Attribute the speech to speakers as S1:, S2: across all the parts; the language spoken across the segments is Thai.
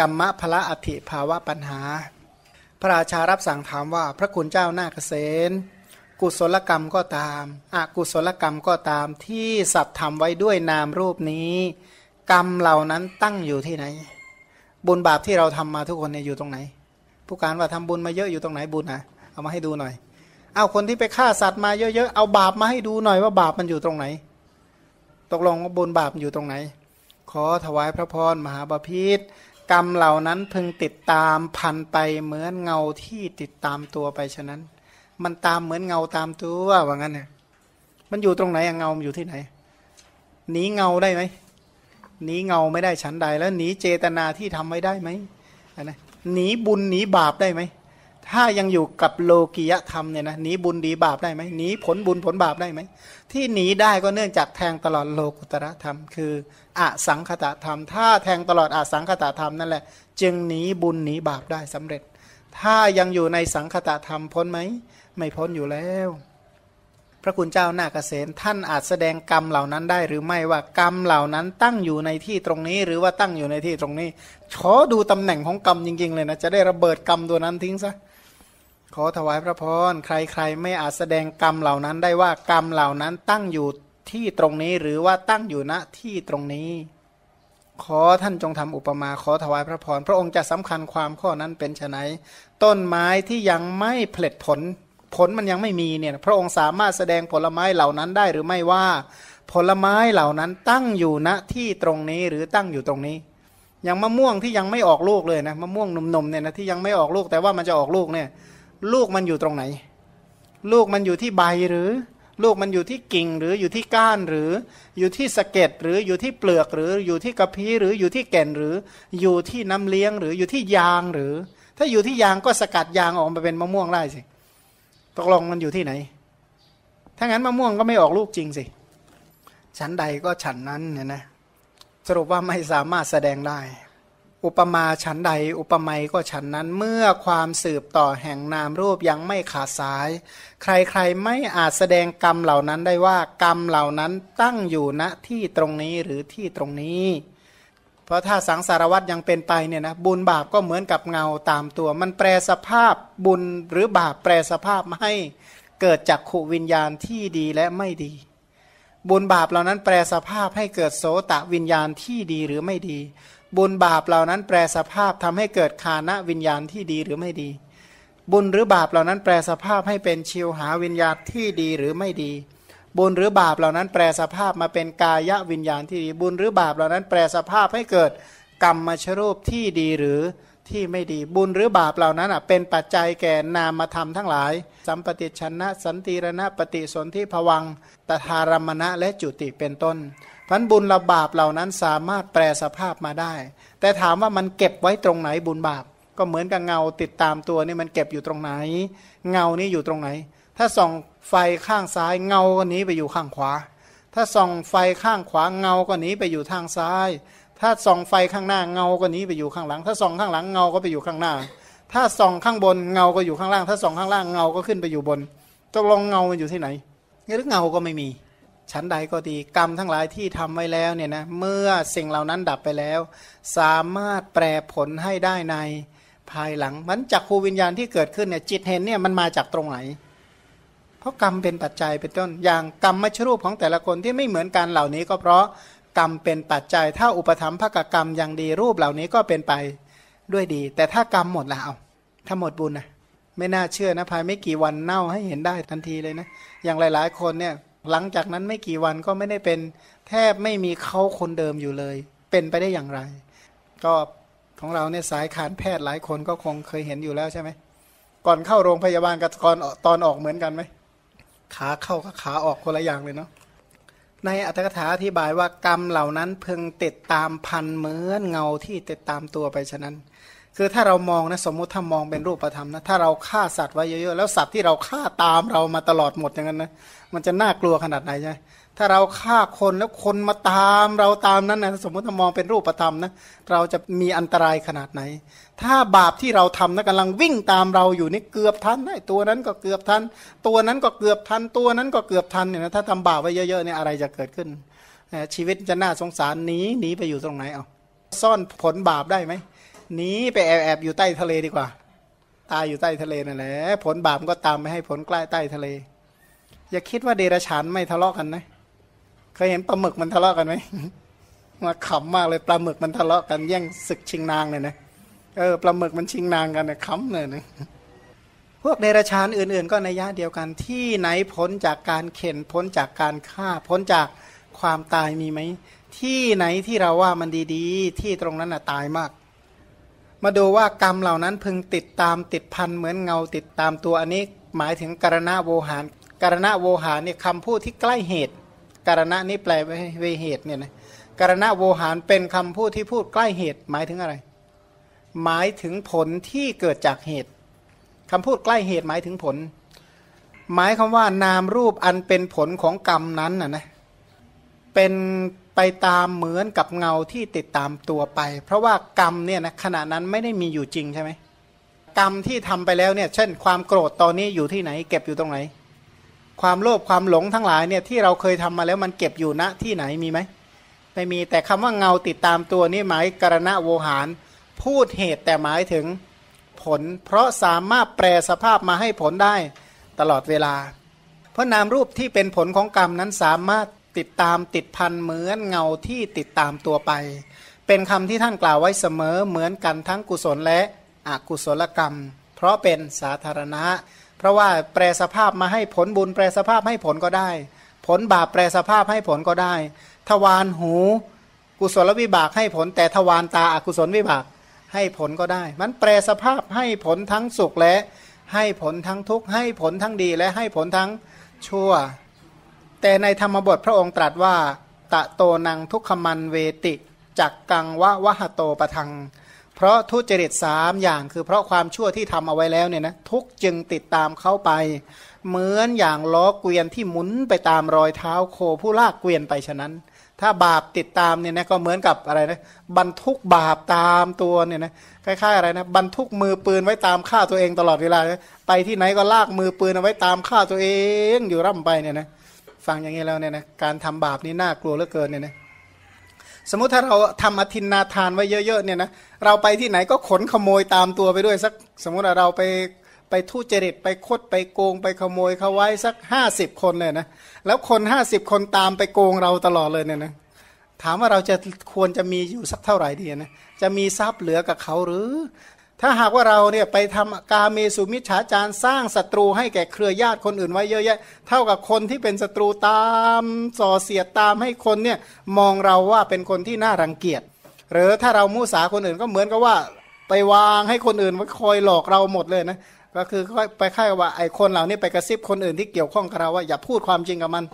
S1: กรรมะพละอธิภาวะปัญหา พระราชารับสั่งถามว่า พระคุณเจ้าหน้าเกษณกุศลกรรมก็ตามอกุศลกรรมก็ตามที่สัตว์ทำไว้ด้วยนามรูปนี้ กรรมเหล่านั้นตั้งอยู่ที่ไหน บุญบาปที่เราทำมาทุกคนเนี่ยอยู่ตรงไหน ผู้การว่าทำบุญมาเยอะอยู่ตรงไหนบุญนะเอามาให้ดูหน่อยเอาคนที่ไปฆ่าสัตว์มาเยอะๆเอาบาปมาให้ดูหน่อยว่าบาปมันอยู่ตรงไหน ตกลงว่าบุญบาปอยู่ตรงไหน ขอถวายพระพรมหาบาพิษกรรมเหล่านั้นพึงติดตามพันไปเหมือนเงาที่ติดตามตัวไปฉะนั้น มันตามเหมือนเงาตามตัวว่างั้นเนี่ยมันอยู่ตรงไหนเงามันอยู่ที่ไหนหนีเงาได้ไหมหนีเงาไม่ได้ฉันใด แล้วหนีเจตนาที่ทำไว้ได้ไหมนะหนีบุญหนีบาปได้ไหมถ้ายังอยู่กับโลกิยธรรมเนี่ยนะหนีบุญดีบาปได้ไหมหนีผลบุญผลบาปได้ไหมที่หนีได้ก็เนื่องจากแทงตลอดโลกุตระธรรม คืออสังคตธรรมถ้าแทงตลอดอสังคตธรรมนั่นแหละจึงหนีบุญหนีบาปได้สำเร็จ ถ้ายังอยู่ในสังคตธรรมพ้นไหม ไม่พ้นอยู่แล้ว พระคุณเจ้านาเกษตท่านอาจแสดงกรรมเหล่านั้นได้ หรือไม่ว่ากรรมเหล่านั้นตั้งอยู่ในที่ตรงนี้หรือว่าตั้งอยู่ในที่ตรงนี้ขอดูตำแหน่งของกรรมจริง ๆ เลยนะจะได้ระเบิดกรรมตัวนั้นทิ้งซะขอถวายพระพรใครๆ ไม่อาจแสดงกรรมเหล่านั้นได้ว่ากรรมเหล่านั้นตั้งอยู่ที่ตรงนี้หรือว่าตั้งอยู่ณที่ตรงนี้ ขอท่านจงทำอุปมาขอถวายพระพรพระองค์จะสำคัญความข้อนั้นเป็นไนต้นไม้ที่ยังไม่ผลิตผล ผลมันยังไม่มีเนี่ย พระองค์สามารถแสดงผลไม้เหล่านั้นได้หรือไม่ว่า ผลไม้เหล่านั้นตั้งอยู่ณที่ตรงนี้หรือตั้งอยู่ตรงนี้ อย่างมะม่วงที่ยังไม่ออกลูกเลยนะมะม่วงหนุ่มๆเนี่ยนะที่ยังไม่ออกลูกแต่ว่ามันจะออกลูกเนี่ยลูกมันอยู่ตรงไหน ลูกมันอยู่ที่ใบหรือ ลูกมันอยู่ที่กิ่งหรืออยู่ที่ก้านหรือ อยู่ที่สะเก็ดหรืออยู่ที่เปลือกหรืออยู่ที่กระพี้หรืออยู่ที่แก่นหรือ อยู่ที่น้ำเลี้ยง หรืออยู่ที่ยางหรือ ถ้าอยู่ที่ยางก็สกัดยางออกมาเป็นมะม่วงได้สิ ตกลงมันอยู่ที่ไหน ถ้างั้นมะม่วงก็ไม่ออกลูกจริงสิชั้นใดก็ฉันนั้นเนี่ยนะ สรุปว่าไม่สามารถแสดงได้อุปมาชั้นใดอุปไมยก็ฉันนั้นเมื่อความสืบต่อแห่งนามรูปยังไม่ ขาดสาย ใครๆไม่อาจแสดงกรรมเหล่านั้นได้ว่า กรรมเหล่านั้นตั้งอยู่ณที่ตรงนี้หรือที่ตรงนี้ เพราะถ้าสังสารวัตยังเป็นไปเนี่ยนะ บุญบาปก็เหมือนกับเงาตามตัวมันแปรสภาพ บุญหรือบาปแปรสภาพให้เกิดจากขวิญญาณที่ดีและไม่ดี บุญบาปเหล่านั้นแปรสภาพให้เกิดโสตะวิญญาณที่ดีหรือไม่ดีบุญบาปเหล่านั้นแปรสภาพทำให้เกิดคานะวิญญาณที่ดีหรือไม่ดี บุญหรือบาปเหล่านั้นแปรสภาพให้เป็นชิวหาวิญญาณที่ดีหรือไม่ดี บุญหรือบาปเหล่านั้นแปรสภาพมาเป็นกายวิญญาณที่ดีบุญหรือบาปเหล่านั้นแปรสภาพให้เกิดกรรมมชรูปที่ดีหรือที่ไม่ดี บุญหรือบาปเหล่านั้นเป็นปัจจัยแก่นามธรรมทั้งหลายสัมปติชนะสันติรณะปฏิสนธิภวังตทารมณะและจุติเป็นต้นพันบุญละบาปเหล่านั้นสามารถแปลสภาพมาได้ แต่ถามว่ามันเก็บไว้ตรงไหนบุญบาปก็เหมือนกับเงาติดตามตัวนี่มันเก็บอยู่ตรงไหน เงานี่อยู่ตรงไหน ถ้าส่องไฟข้างซ้ายเงาก็หนีไปอยู่ข้างขวา ถ้าส่องไฟข้างขวาเงาก็หนีไปอยู่ทางซ้าย ถ้าส่องไฟข้างหน้าเงาก็หนีไปอยู่ข้างหลัง ถ้าส่องข้างหลังเงาก็ไปอยู่ข้างหน้าถ้าส่องข้างบนเงาก็อยู่ข้างล่าง ถ้าส่องข้างล่างเงาก็ขึ้นไปอยู่บนตกลงเงามันอยู่ที่ไหนือเงาก็ไม่มีชั้นใดก็ดีกรรมทั้งหลายที่ทำไว้แล้วเนี่ยนะเมื่อสิ่งเหล่านั้นดับไปแล้ว สามารถแปรผลให้ได้ในภายหลัง มันจากครูวิญญาณที่เกิดขึ้นเนี่ยจิตเห็นเนี่ยมันมาจากตรงไหน เพราะกรรมเป็นปัจจัยเป็นต้นอย่างกรรมมชรูปของแต่ละคนที่ไม่เหมือนกันเหล่านี้ ก็เพราะกรรมเป็นปัจจัย ถ้าอุปธรรมภกกรรมอย่างดีรูปเหล่านี้ก็เป็นไปด้วยดี แต่ถ้ากรรมหมดแล้วถ้าหมดบุญนะไม่น่าเชื่อนะภายไม่กี่วันเน่าให้เห็นได้ทันทีเลยนะอย่างหลาย ๆคนเนี่ยหลังจากนั้นไม่กี่วันก็ไม่ได้เป็นแทบไม่มีเขาคนเดิมอยู่เลย เป็นไปได้อย่างไร ก็ของเราเนี่ยสายคานแพทย์หลายคนก็คงเคยเห็นอยู่แล้วใช่ไหมก่อนเข้าโรงพยาบาลกับก่อนตอนออกเหมือนกันไหมขาเข้ากับขาออกคนละอย่างเลยเนาะในอัตถกถาอธิบายว่ากรรมเหล่านั้นเพึงติดตามพันเหมือนเงาที่ติดตามตัวไปฉะนั้นคือถ้าเรามองนะสมมติถ้ามองเป็นรูปธรรมนะถ้าเราฆ่าสัตว์ไว้เยอะๆแล้วสัตว์ที่เราฆ่าตามเรามาตลอดหมดอย่างนั้นนะมันจะน่ากลัวขนาดไหนใช่ ถ้าเราฆ่าคนแล้วคนมาตามเราตามนั้นนะสมมติถ้ามองเป็นรูปธรรมนะเราจะมีอันตรายขนาดไหน ถ้าบาปที่เราทำนะกำลังวิ่งตามเราอยู่นี่เกือบทันได้ตัวนั้นก็เกือบทันตัวนั้นก็เกือบทันตัวนั้นก็เกือบทันเนี่ยนะถ้าทำบาปไว้เยอะๆเนี่ยอะไรจะเกิดขึ้น ชีวิตจะน่าสงสารหนีหนีไปอยู่ตรงไหนเอาซ่อนผลบาปได้ไหมหนีไปแอบแอบอยู่ใต้ทะเลดีกว่า ตายอยู่ใต้ทะเลนั่นแหละ ผลบาปก็ตามไม่ให้ผลใกล้ใต้ทะเล อย่าคิดว่าเดรัฉานไม่ทะเลาะกันนะ เคยเห็นปลาหมึกมันทะเลาะกันไหมมาขำมากเลยปลาหมึกมันทะเลาะกัน แย่งศึกชิงนางเลยนะ เออปลาหมึกมันชิงนางกันนะขำเลยนะพวกเดรัฉานอื่นๆก็ในยะเดียวกัน ที่ไหนพ้นจากการเข็นพ้นจากการฆ่าพ้นจากความตายมีไหม ที่ไหนที่เราว่ามันดีๆที่ตรงนั้นน่ะตายมากมาดูว่ากรรมเหล่านั้นพึงติดตามติดพันเหมือนเงา ติดตามตัวอันนี้ หมายถึงการณะโวหารการณะโวหารเนี่ยคำพูดที่ใกล้เหตุการณะนี้แปลไวเหตุเนี่ยนะการณะโวหารเป็นคำพูดที่พูดใกล้เหตุ หมายถึงอะไร หมายถึงผลที่เกิดจากเหตุ คำพูดใกล้เหตุหมายถึงผล หมายคำว่านามรูปอันเป็นผลของกรรมนั้นนะนะเป็นไปตามเหมือนกับเงาที่ติดตามตัวไป เพราะว่ากรรมเนี่ยนะขณะนั้นไม่ได้มีอยู่จริงใช่ไหมกรรมที่ทำไปแล้วเนี่ยเช่นความโกรธตอนนี้อยู่ที่ไหน เก็บอยู่ตรงไหน ความโลภความหลงทั้งหลายเนี่ยที่เราเคยทำมาแล้วมันเก็บอยู่ณที่ไหนมีไหม ไม่มีแต่คำว่าเงาติดตามตัวนี่หมายกรณะโวหารพูดเหตุแต่หมายถึงผล เพราะสามารถแปลสภาพมาให้ผลได้ตลอดเวลา เพราะนามรูปที่เป็นผลของกรรมนั้นสามารถติดตามติดพันเหมือนเงาที่ติดตามตัวไป เป็นคำที่ท่านกล่าวไว้เสมอเหมือนกันทั้งกุศลและอกุศลกรรม เพราะเป็นสาธารณะ เพราะว่าแปลสภาพมาให้ผลบุญแปลสภาพให้ผลก็ได้ ผลบาปแปลสภาพให้ผลก็ได้ ทวารหู กุศลวิบากให้ผลแต่ทวารตาอากุศลวิบากให้ผลก็ได้ มันแปลสภาพให้ผลทั้งสุขและ ให้ผลทั้งทุกข์ให้ผลทั้งดีและให้ผลทั้งชั่วแต่ในธรรมบทพระองค์ตรัสว่า ตะโตนัง ทุกขมันเวติจักกังวะวะหโตปะทัง เพราะทุจริตสามอย่าง คือเพราะความชั่วที่ทำเอาไว้แล้วเนี่ยนะทุกจึงติดตามเข้า ไป เหมือนอย่าง ล้อเกวียนที่หมุนไปตามรอยเท้าโคผู้ลากเกวียนไป ฉะนั้น ถ้าบาปติดตามเนี่ยนะก็เหมือนกับอะไรนะ บรรทุกบาปตามตัวเนี่ยนะ คล้ายๆอะไรนะบรรทุกมือปืนไว้ตามฆ่าตัวเองตลอดเวลา ไปที่ไหนก็ลากมือปืนเอาไว้ตามฆ่าตัวเองอยู่ร่ำไปเนี่ยนะฟังอย่างนี้แล้วเนี่ยนะการทำบาปนี่น่ากลัวเหลือเกินเนี่ยนะสมมติถ้าเราทำอธินนาทานไว้เยอะ ๆ เนี่ยนะเราไปที่ไหนก็ขนขโมยตามตัวไปด้วยสัก สมมติเราไปไปทุจริตไปคดไปโกงไปขโมยเขาไว้สักห้าสิบคนเลยนะแล้วคนห้าสิบคนตามไปโกงเราตลอดเลยเนี่ยนะถามว่าเราจะควรจะมีอยู่สักเท่าไหร่ดีนะจะมีทรัพย์เหลือกับเขาหรือถ้าหากว่าเราเนี่ยไปทำกาเมสุมิจฉาจารสร้างศัตรูให้แก่เครือญาติคนอื่นไว้เยอะแยะเท่ากับคนที่เป็นศัตรูตามส่อเสียดตามให้คนเนี่ยมองเราว่าเป็นคนที่น่ารังเกียจ หรือถ้าเรามุสาคนอื่นก็เหมือนกับว่า ไปวางให้คนอื่นไว้คอยหลอกเราหมดเลยนะ ก็คือไปค่ายว่าไอ้คนเหล่านี้ไปกระซิบคนอื่นที่เกี่ยวข้องกับเราว่าอย่าพูดความจริงกับมัน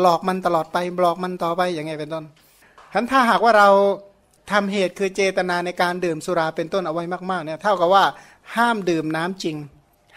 S1: หลอกมันตลอดไปหลอกมันต่อไปอย่างไงเป็นต้นทั้นถ้าหากว่าเราทำเหตุคือเจตนาในการดื่มสุราเป็นต้นเอาไว้มากๆเนี่ย เท่ากับว่าห้ามดื่มน้ำจริง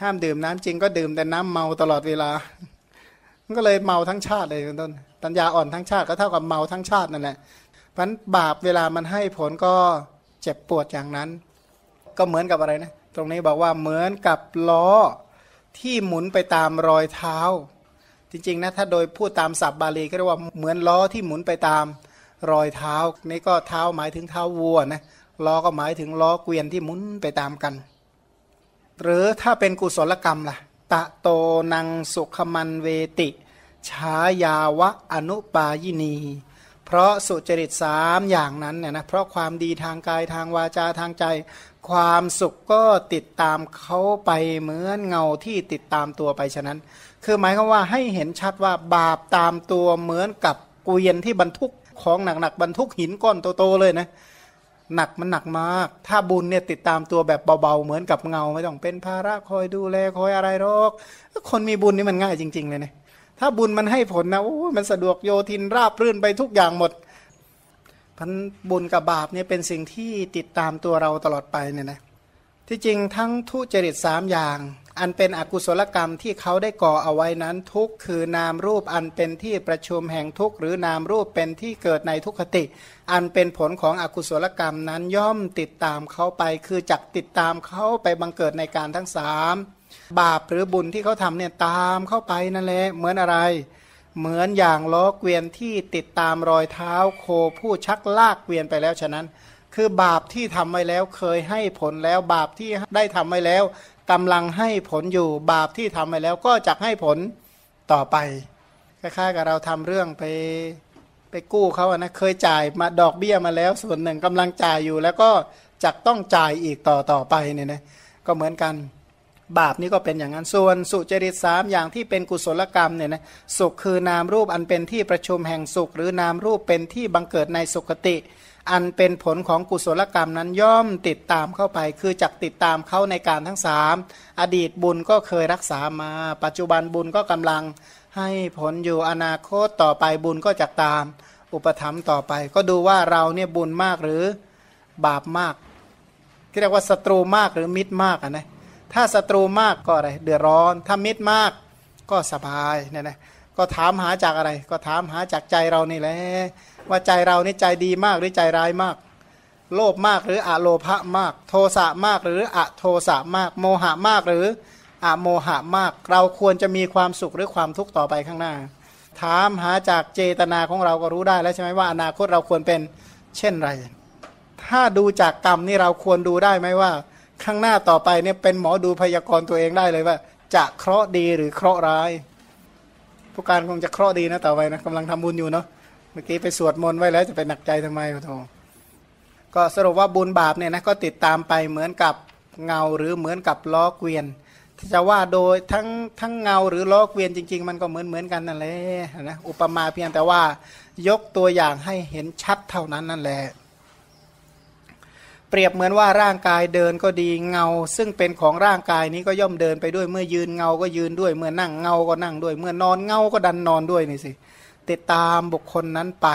S1: ห้ามดื่มน้ำจริงก็ดื่มแต่น้ำเมาตลอดเวลามันก็เลยเมาทั้งชาติเลยเป็นต้นตัญญาอ่อนทั้งชาติ ก็เท่ากับเมาทั้งชาตินั่นแหละ เพราะบาปเวลามันให้ผลก็เจ็บปวดอย่างนั้น ก็เหมือนกับอะไรนะ ตรงนี้บอกว่าเหมือนกับล้อที่หมุนไปตามรอยเท้า จริงๆนะถ้าโดยพูดตามศัพท์บาลี ก็เรียกว่าเหมือนล้อที่หมุนไปตามรอยเท้านี่ก็เท้าหมายถึงเท้าวัวนะล้อก็หมายถึงล้อเกวียนที่หมุนไปตามกัน หรือถ้าเป็นกุศลกรรมล่ะตะโตนังสุขมันเวติชายาวะอนุปายินี เพราะสุจริตสามอย่างนั้นเนี่ยนะเพราะความดีทางกายทางวาจาทางใจ ความสุขก็ติดตามเขาไปเหมือนเงาที่ติดตามตัวไปฉะนั้น คือหมายความว่าให้เห็นชัดว่าบาปตามตัวเหมือนกับเกวียนที่บรรทุกของหนักๆบรรทุกหินก้อนโตๆเลยนะ หนักมันหนักมาก ถ้าบุญเนี่ยติดตามตัวแบบเบาๆ เหมือนกับเงาไม่ต้องเป็นภาระคอยดูแลคอยอะไรหรอกคนมีบุญนี่มันง่ายจริง ๆ เลยนะถ้าบุญมันให้ผลนะโอ้มันสะดวกโยทินราบรื่นไปทุกอย่างหมดพันบุญกับบาปเนี่ยเป็นสิ่งที่ติดตามตัวเราตลอดไปเนี่ยนะที่จริงทั้งทุจริตสามอย่างอันเป็นอกุศลกรรมที่เขาได้ก่อเอาไว้นั้นทุกคือนามรูปอันเป็นที่ประชุมแห่งทุกหรือนามรูปเป็นที่เกิดในทุกขติ อันเป็นผลของอกุศลกรรมนั้นย่อมติดตามเขาไป คือจักติดตามเขาไปบังเกิดในการทั้งสาม บาปหรือบุญที่เขาทำเนี่ยตามเข้าไปนั่นแหละเหมือนอะไร เหมือนอย่างล้อเกวียนที่ติดตามรอยเท้าโคผู้ชักลากเกวียนไปแล้วฉะนั้นคือบาปที่ทำไว้แล้วเคยให้ผลแล้ว บาปที่ได้ทำไว้แล้วกำลังให้ผลอยู่ บาปที่ทำไว้แล้ว ก็จะให้ผลต่อไปคล้ายๆกับเราทำเรื่องไปไปกู้เขาอะนะเคยจ่ายมาดอกเบี้ยมาแล้ว ส่วนหนึ่งกำลังจ่ายอยู่ แล้วก็จะต้องจ่ายอีกต่อต่อไปเนี่ยนะก็เหมือนกัน บาปนี้ก็เป็นอย่างนั้นส่วนสุจริตสามอย่างที่เป็นกุศลกรรมเนี่ยนะสุขคือนามรูปอันเป็นที่ประชุมแห่งสุขหรือนามรูปเป็นที่บังเกิดในสุขติอันเป็นผลของกุศลกรรมนั้นย่อมติดตามเข้าไป คือจักติดตามเข้าในการทั้งสามอดีตบุญก็เคยรักษามา ปัจจุบันบุญก็กำลังให้ผลอยู่อนาคตต่อไปบุญก็จกตาม อุปธรรมต่อไป ก็ดูว่าเราเนี่ยบุญมากหรือบาปมากเรียกว่าศัตรูมากหรือมิตรมากอ่ะนะ ถ้าศัตรูมากก็อะไร เดือดร้อน ถ้ามิตรมากก็สบายเนี่ยนะ ก็ถามหาจากอะไร ก็ถามหาจากใจเรานี่แหละว่าใจเรานี่ใจดีมากหรือใจร้ายมาก โลภมากหรืออะโลภะมาก โทสะมากหรืออะโทสะมาก โมหะมากหรืออะโมหะมาก เราควรจะมีความสุขหรือความทุกข์ต่อไปข้างหน้า ถามหาจากเจตนาของเราก็รู้ได้แล้ว ใช่ไหมว่าอนาคตเราควรเป็นเช่นไรถ้าดูจากกรรมนี่เราควรดูได้ไหมว่าข้างหน้าต่อไปเนี่ยเป็นหมอดูพยากรณ์ตัวเองได้เลยว่า จะเคราะห์ดีหรือเคราะห์ร้ายผู้การคงจะเคราะห์ดีนะต่อไปนะกำลังทำบุญอยู่เนาะเมื่อกี้ไปสวดมนต์ไว้แล้ว จะไปหนักใจทำไมพระโทก็สรุปว่าบุญบาปเนี่ยนะก็ติดตามไปเหมือนกับเงาหรือเหมือนกับล้อเกวียน จะว่าโดยทั้งทั้งเงาหรือล้อเกวียนจริง ๆ มันก็เหมือนเหมือนกันนั่นแหละนะอุปมาเพียงแต่ว่า ยกตัวอย่างให้เห็นชัดเท่านั้นนั่นแหละ เปรียบเหมือนว่าร่างกายเดินก็ดีเงา ซึ่งเป็นของร่างกายนี้ก็ย่อมเดินไปด้วยเมื่อยืนเงาก็ยืนด้วย เมื่อนั่งเงาก็นั่งด้วย เมื่อนอนเงาก็ดันนอนด้วยนี่สิติดตามบุคคลนั้นไป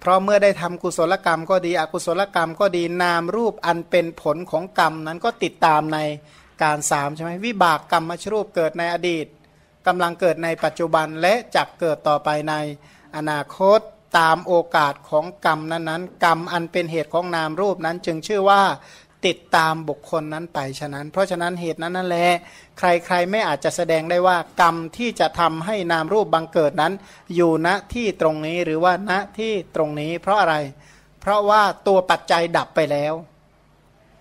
S1: เพราะเมื่อได้ทำกุศลกรรมก็ดี อกุศลกรรมก็ดี นามรูปอันเป็นผลของกรรมนั้นก็ติดตามในการสามใช่ไหมวิบากกรรมมชรูปเกิดในอดีต กำลังเกิดในปัจจุบัน และจักเกิดต่อไปในอนาคตตามโอกาสของกรรมนั้นๆ กรรมอันเป็นเหตุของนามรูปนั้นจึงชื่อว่าติดตามบุคคลนั้นไปฉะนั้น เพราะฉะนั้นเหตุนั้นนั่นแหละใครๆ ไม่อาจจะแสดงได้ว่ากรรมที่จะทำให้นามรูปบังเกิดนั้น อยู่ณที่ตรงนี้หรือว่าณที่ตรงนี้เพราะอะไร เพราะว่าตัวปัจจัยดับไปแล้ว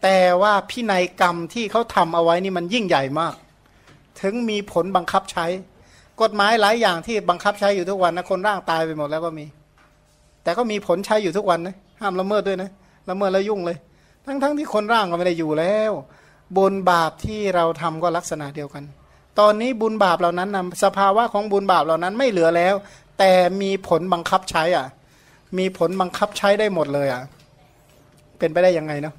S1: แต่ว่าพินัยกรรมที่เขาทำเอาไว้นี่มันยิ่งใหญ่มาก ถึงมีผลบังคับใช้ กฎหมายหลายอย่างที่บังคับใช้อยู่ทุกวันนะคนร่างตายไปหมดแล้วก็มี แต่ก็มีผลใช้อยู่ทุกวันนะห้ามละเมิดด้วยนะละเมิดแล้วยุ่งเลยทั้งๆทที่คนร่างก็ไม่ได้อยู่แล้ว บุญบาปที่เราทำก็ลักษณะเดียวกัน ตอนนี้บุญบาปเหล่านั้นนำสภาวะของบุญบาปเหล่านั้นไม่เหลือแล้ว แต่มีผลบังคับใช้อ่ะ มีผลบังคับใช้ได้หมดเลยอ่ะ เป็นไปได้ยังไงเนาะ